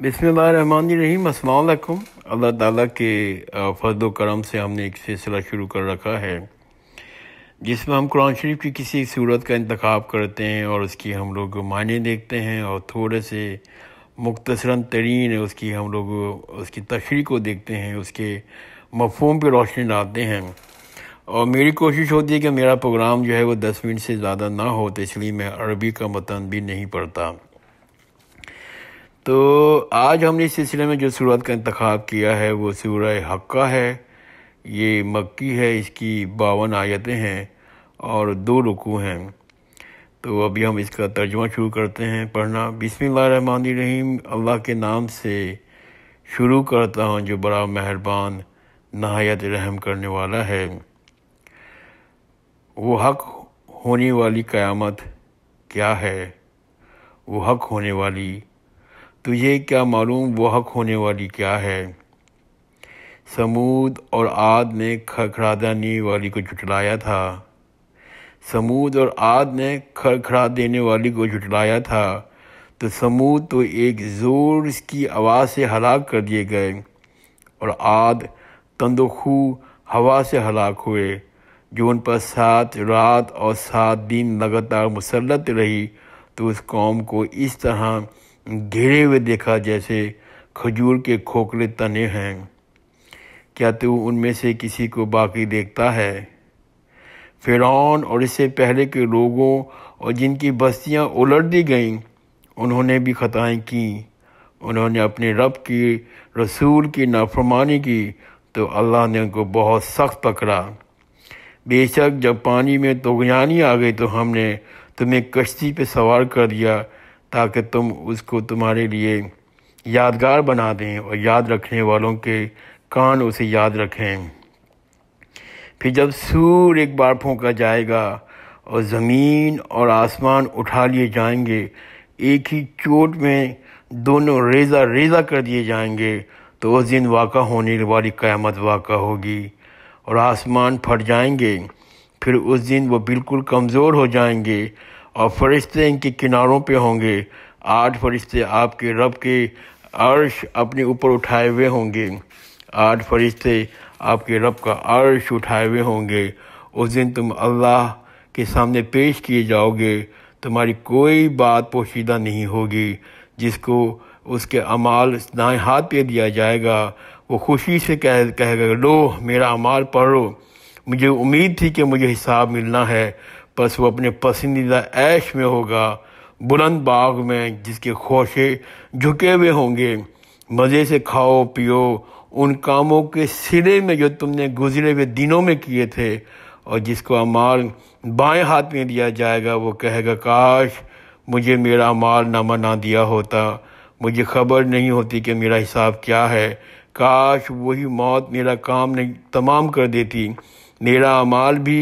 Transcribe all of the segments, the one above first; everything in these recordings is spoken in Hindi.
बिसमीम असलकुम अल्लाह ताला के फ़र्द करम से हमने एक सिलसिला शुरू कर रखा है जिसमें हम कुरान शरीफ की किसी सूरत का इंतखब करते हैं और उसकी हम लोग मायने देखते हैं और थोड़े से मुख्तरा तरीन उसकी हम लोग उसकी तशरी को देखते हैं उसके मफहम पर रोशनी डालते हैं और मेरी कोशिश होती है कि मेरा प्रोग्राम जो है वो दस मिनट से ज़्यादा ना हो तो इसलिए मैं अरबी का मतन भी नहीं पढ़ता तो आज हमने इस सिलसिले में जो सूरत का इंतखब किया है वो सूर हक्का है ये मक्की है इसकी बावन आयतें हैं और दो रुकू हैं तो अभी हम इसका तर्जमा शुरू करते हैं पढ़ना बिसमीम अल्लाह के नाम से शुरू करता हूँ जो बड़ा मेहरबान नहायत रहम करने वाला है वो हक होने वाली क़यामत क्या है वो हक होने वाली तुझे तो क्या मालूम वो हक होने वाली क्या है समूद और आद ने खड़खड़ा देने वाली को जुटलाया था समूद और आद ने खड़खड़ा देने वाली को जुटलाया था तो समूद तो एक ज़ोर की आवाज़ से हलाक कर दिए गए और आद तंदोखू हवा से हलाक हुए जो उन पर सात रात और सात दिन लगातार मुसलत रही तो उस कौम को इस तरह घेरे हुए देखा जैसे खजूर के खोखले तने हैं क्या तू उनमें से किसी को बाकी देखता है फिरौन और इससे पहले के लोगों और जिनकी बस्तियां उलट दी गईं उन्होंने भी खताएं की उन्होंने अपने रब की रसूल की नाफरमानी की तो अल्लाह ने उनको बहुत सख्त पकड़ा बेशक जब पानी में तोगयानी आ गई तो हमने तुम्हें कश्ती पे सवार कर दिया ताकि तुम उसको तुम्हारे लिए यादगार बना दें और याद रखने वालों के कान उसे याद रखें फिर जब सूर एक बार फूका जाएगा और ज़मीन और आसमान उठा लिए जाएंगे एक ही चोट में दोनों रेजा रेजा कर दिए जाएंगे तो उस दिन वाक़ होने वाली क़्यामत वाक़ होगी और आसमान फट जाएंगे फिर उस दिन वो बिल्कुल कमज़ोर हो जाएंगे और फरिश्ते इनके किनारों पे होंगे आठ फरिश्ते आपके रब के अर्श अपने ऊपर उठाए हुए होंगे आठ फरिश्ते आपके रब का अर्श उठाए हुए होंगे उस दिन तुम अल्लाह के सामने पेश किए जाओगे तुम्हारी कोई बात पोशीदा नहीं होगी जिसको उसके अमाल दाएँ हाथ पे दिया जाएगा वो खुशी से कह कहेगा लो मेरा अमाल पढ़ो मुझे उम्मीद थी कि मुझे हिसाब मिलना है बस वो अपने पसंदीदा ऐश में होगा बुलंद बाग में जिसके खोशे झुके हुए होंगे मज़े से खाओ पियो उन कामों के सिरे में जो तुमने गुजरे हुए दिनों में किए थे और जिसको अमाल बाएं हाथ में दिया जाएगा वो कहेगा काश मुझे मेरा अमाल नामा ना दिया होता मुझे खबर नहीं होती कि मेरा हिसाब क्या है काश वही मौत मेरा काम नहीं तमाम कर देती मेरा माल भी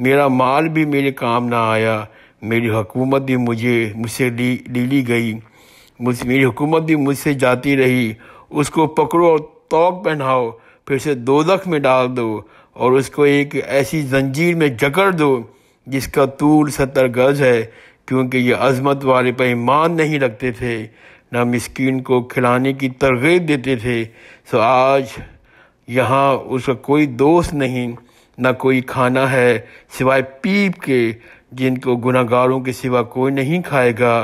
मेरा माल भी मेरे काम ना आया मेरी हुकूमत भी मुझे मुझसे ली ली गई मुझ मेरी हुकूमत भी मुझसे जाती रही उसको पकड़ो और तोक पहनाओ फिर से दख में डाल दो और उसको एक ऐसी जंजीर में जकड़ दो जिसका तूल सत्तर गज है क्योंकि ये अजमत वाले पर ईमान नहीं रखते थे न मिस्किन को खिलाने की तरगीब देते थे सो आज यहाँ उसका कोई दोस्त नहीं ना कोई खाना है सिवाय पीप के जिनको गुनागारों के सिवा कोई नहीं खाएगा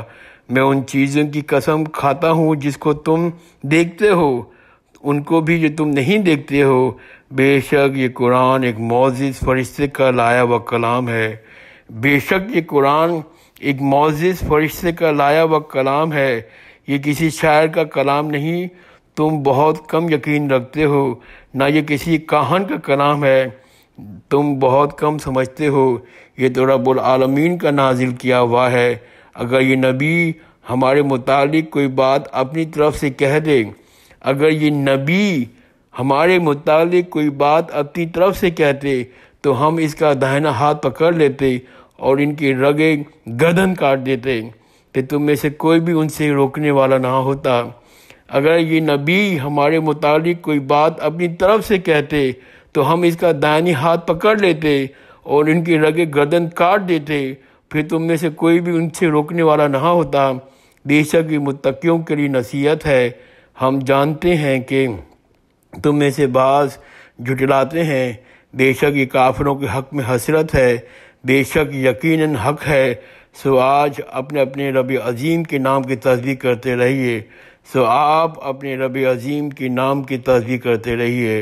मैं उन चीज़ों की कसम खाता हूँ जिसको तुम देखते हो उनको भी जो तुम नहीं देखते हो बेशक ये कुरान एक मोजिज़ फरिश्ते का लाया व कलाम है बेशक ये कुरान एक मोजिज़ फरिश्ते का लाया व कलाम है ये किसी शायर का कलाम नहीं तुम बहुत कम यकीन रखते हो ना ये किसी कहान का कलाम है तुम बहुत कम समझते हो ये तो आलमीन का नाजिल किया हुआ है अगर ये नबी हमारे मुतालिक कोई बात अपनी तरफ से कह दे अगर ये नबी हमारे मुतालिक कोई बात अपनी तरफ से कहते तो हम इसका दाहिना हाथ पकड़ लेते और इनकी रगे गदन काट देते कि तुम में से कोई भी उनसे रोकने वाला ना होता अगर ये नबी हमारे मुतालिक कोई बात अपनी तरफ से कहते तो हम इसका दाहिनी हाथ पकड़ लेते और इनकी रगे गर्दन काट देते फिर तुम में से कोई भी उनसे रोकने वाला ना होता बेशक ये मुतकियों के लिए नसीहत है हम जानते हैं कि तुम में से बाज जुटलाते हैं बेशक ये काफरों के हक में हसरत है बेशक यकीनन हक है सो आज अपने अपने रब अजीम के नाम की तस्वीर करते रहिए सो आप अपने रब अजीम के नाम की तस्वीर करते रहिए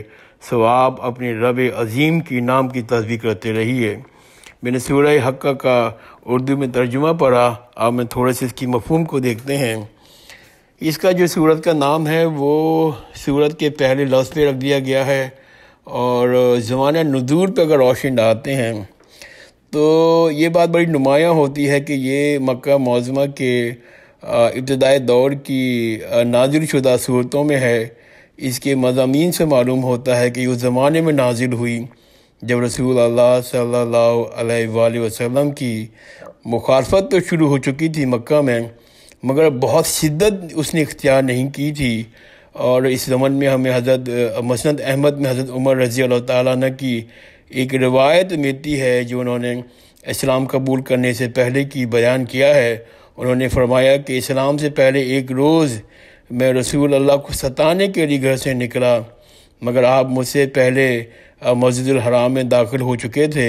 सवाब अपने रब अज़ीम की नाम की तस्वीर करते रहिए मैंने सूर्य हक्का का उर्दू में तर्जुमा पढ़ा अब मैं थोड़े से इसकी मफहम को देखते हैं इसका जो सूरत का नाम है वो सूरत के पहले लफ्ज़ पे रख दिया गया है और ज़माना नजूर पे अगर रोशन डालते हैं तो ये बात बड़ी नुमायाँ होती है कि ये मक्का मौजमा के इब्तदाई दौर की नाजिल शुदा सूरतों में है इसके मजामी से मालूम होता है कि उस ज़माने में नाजिल हुई जब रसूल अल्लाह सल्लल्लाहु अलैहि वसल्लम की मुखालफत तो शुरू हो चुकी थी मक्का में मगर बहुत शिद्दत उसने इख्तियार नहीं की थी और इस जमन में हमें हजरत मसनद अहमद में हजरत उमर रजी अल्लाह की एक रिवायत मिलती है जो उन्होंने इस्लाम कबूल करने से पहले की बयान किया है उन्होंने फरमाया कि इस्लाम से पहले एक रोज़ मैं रसूल अल्लाह को सताने के लिए घर से निकला मगर आप मुझसे पहले मस्जिद हराम में दाखिल हो चुके थे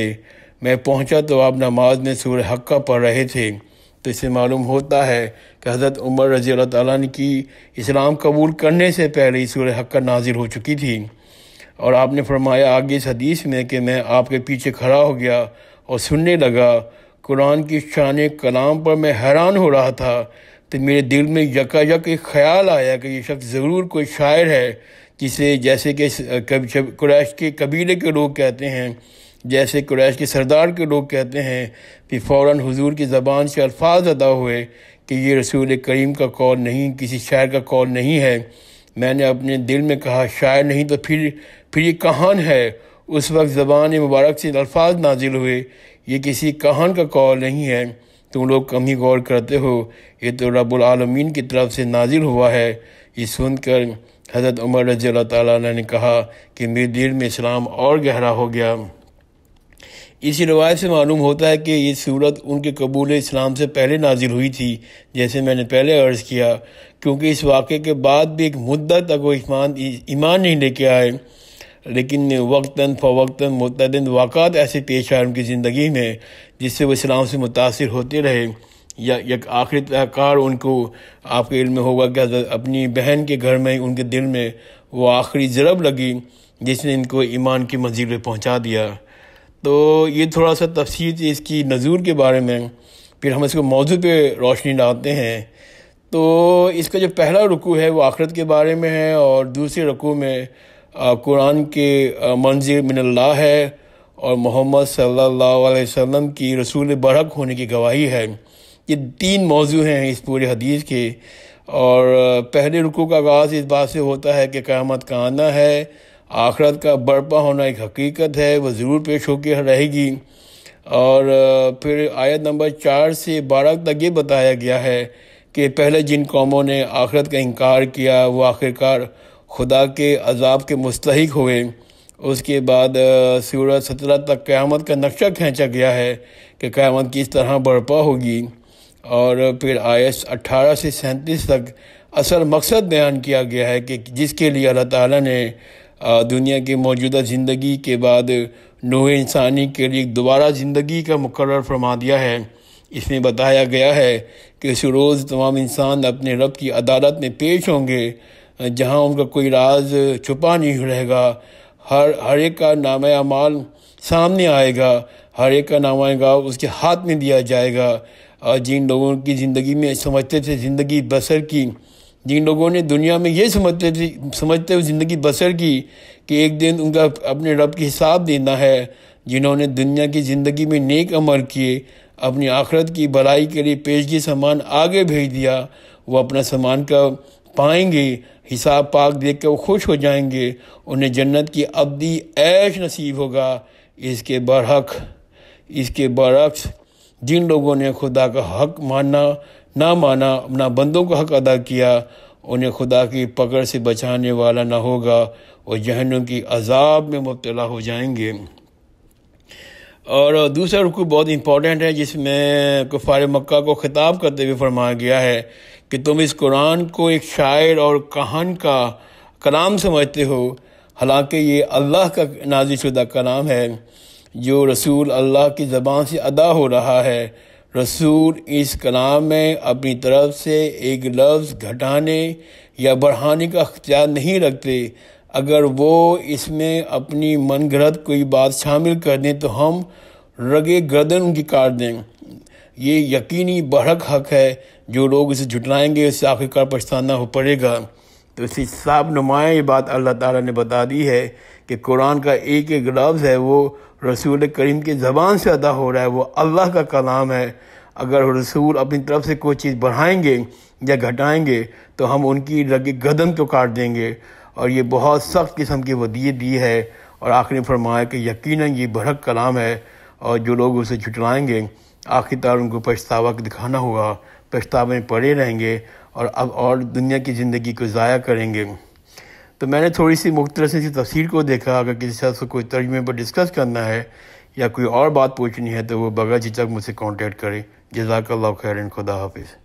मैं पहुंचा तो आप नमाज में सूर हक्का पढ़ रहे थे तो इससे मालूम होता है कि हज़रत उमर रज़ी अल्लाह ताली की इस्लाम कबूल करने से पहले ही सूर हक्का नाजिल हो चुकी थी और आपने फरमाया आगे इस हदीस में कि मैं आपके पीछे खड़ा हो गया और सुनने लगा कुरान की शान कलाम पर मैं हैरान हो रहा था तो मेरे दिल में यकायक एक ख्याल आया कि ये शख्स ज़रूर कोई शायर है जिसे जैसे कि कुरैश के कबीले के लोग कहते हैं जैसे कुरैश के सरदार के लोग कहते हैं कि फ़ौर हजूर की ज़बान से अल्फाज अदा हुए कि ये रसूल करीम का कौल नहीं किसी शायर का कौल नहीं है मैंने अपने दिल में कहा शायर नहीं तो फिर फिर ये कहान है उस वक्त ज़बान मुबारक से अल्फाज नाजिल हुए ये किसी कहान का कौल नहीं है तुम लोग कम ही गौर करते हो ये तो रबुल आलमीन की तरफ से नाजिल हुआ है ये सुनकर हज़रत उमर रजील अल्लाह ने कहा कि मेरे दिल में इस्लाम और गहरा हो गया इसी रवायत से मालूम होता है कि ये सूरत उनके कबूल इस्लाम से पहले नाजिल हुई थी जैसे मैंने पहले अर्ज़ किया क्योंकि इस वाक़े के बाद भी एक मुद्दा तक वो ईमान ईमान नहीं लेके आए लेकिन वक्ता फ़वक्ता मतद वाक़ात ऐसे पेश आए उनकी ज़िंदगी में जिससे वो इस्लाम से मुतासर होते रहे या एक आखिरी तहकार उनको आपके इल्म में होगा कि अपनी बहन के घर में उनके दिल में वो आखिरी ज़रब लगी जिसने इनको ईमान की मंजिल पर पहुँचा दिया तो ये थोड़ा सा तफसीर थी इसकी नज़ूर के बारे में फिर हम इसको मौजू पर रोशनी डालते हैं तो इसका जो पहला रुकू है वो आखरत के बारे में है और दूसरे रुकू में कुरान के मंजिल मिनल्ला है और मोहम्मद सल्लल्लाहु अलैहि वसल्लम की रसूल बरक होने की गवाही है ये तीन मौजू हैं इस पूरे हदीस के और पहले रुकू का आगाज़ इस बात से होता है कि क़्यामत का आना है आखरत का बर्पा होना एक हकीकत है वह ज़रूर पेश होकर रहेगी और फिर आयत नंबर चार से बारह तक ये बताया गया है कि पहले जिन कौमों ने आखरत का इनकार किया वो आखिरकार खुदा के अजाब के मुस्तक हुए उसके बाद सूरज सत्रह तक क़्यामत का नक्शा खींचा गया है कि क़्यामत किस तरह बर्पा होगी और फिर आयस अट्ठारह से सैंतीस तक असल मकसद बयान किया गया है कि जिसके लिए अल्लाह ताला ने दुनिया की मौजूदा ज़िंदगी के बाद नोह इंसानी के लिए दोबारा ज़िंदगी का मुकर फरमा दिया है इसमें बताया गया है कि उस रोज़ तमाम इंसान अपने रब की अदालत में पेश होंगे जहाँ उनका कोई राज छुपा नहीं रहेगा हर हर एक का नाम अमाल सामने आएगा हर एक का नाम आएगा उसके हाथ में दिया जाएगा और जिन लोगों की ज़िंदगी में समझते थे ज़िंदगी बसर की जिन लोगों ने दुनिया में ये समझते थे समझते हुए ज़िंदगी बसर की कि एक दिन उनका अपने रब के हिसाब देना है जिन्होंने दुनिया की ज़िंदगी में नेक अमल किए अपनी आखरत की भलाई के लिए पेशगी सामान आगे भेज दिया वो अपना सामान का पाएंगे हिसाब पाक देख के वो खुश हो जाएंगे उन्हें जन्नत की अबदी ऐश नसीब होगा इसके बरहक इसके बरक्स जिन लोगों ने खुदा का हक माना ना माना अपना बंदों का हक अदा किया उन्हें खुदा की पकड़ से बचाने वाला ना होगा और जहनों की अजाब में मुबतला हो जाएंगे और दूसरा रुकू बहुत इम्पॉर्टेंट है जिसमें कुफार मक्का को ख़िताब करते हुए फरमाया गया है कि तुम इस कुरान को एक शायर और कहान का कलाम समझते हो हालांकि ये अल्लाह का नाजी शुदा कलाम है जो रसूल अल्लाह की ज़बान से अदा हो रहा है रसूल इस कलाम में अपनी तरफ से एक लफ्ज़ घटाने या बढ़ाने का अख्तियार नहीं रखते अगर वो इसमें अपनी मनगढ़ंत कोई बात शामिल कर दें तो हम रगे गर्दन उनकी काट दें ये यकीनी बहक हक है जो लोग इसे झुटलाएंगे उससे आखिरकार पछताना हो पड़ेगा तो इसी साफ नुमाया ये बात अल्लाह ताला ने बता दी है कि कुरान का एक एक लफ्ज़ है वो रसूल करीम के ज़बान से अदा हो रहा है वो अल्लाह का कलाम है अगर रसूल अपनी तरफ से कोई चीज़ बढ़ाएंगे या घटाएंगे तो हम उनकी रगे गदन को काट देंगे और ये बहुत सख्त किस्म की वदीत दी है और आखिर फरमाया कि यकीन ये भड़क कलाम है और जो लोग उसे छुटलाएँगे आखिरकार उनको पछतावा दिखाना होगा पछतावे में पड़े रहेंगे और अब और दुनिया की ज़िंदगी को ज़ाया करेंगे तो मैंने थोड़ी सी मुख्तरस सी तफसीर को देखा अगर किसी शख्स को कोई तर्जमे पर डिस्कस करना है या कोई और बात पूछनी है तो वह बगैर झिझक मुझसे कॉन्टेक्ट करें जजाकल्ला खैर खुदा हाफिज़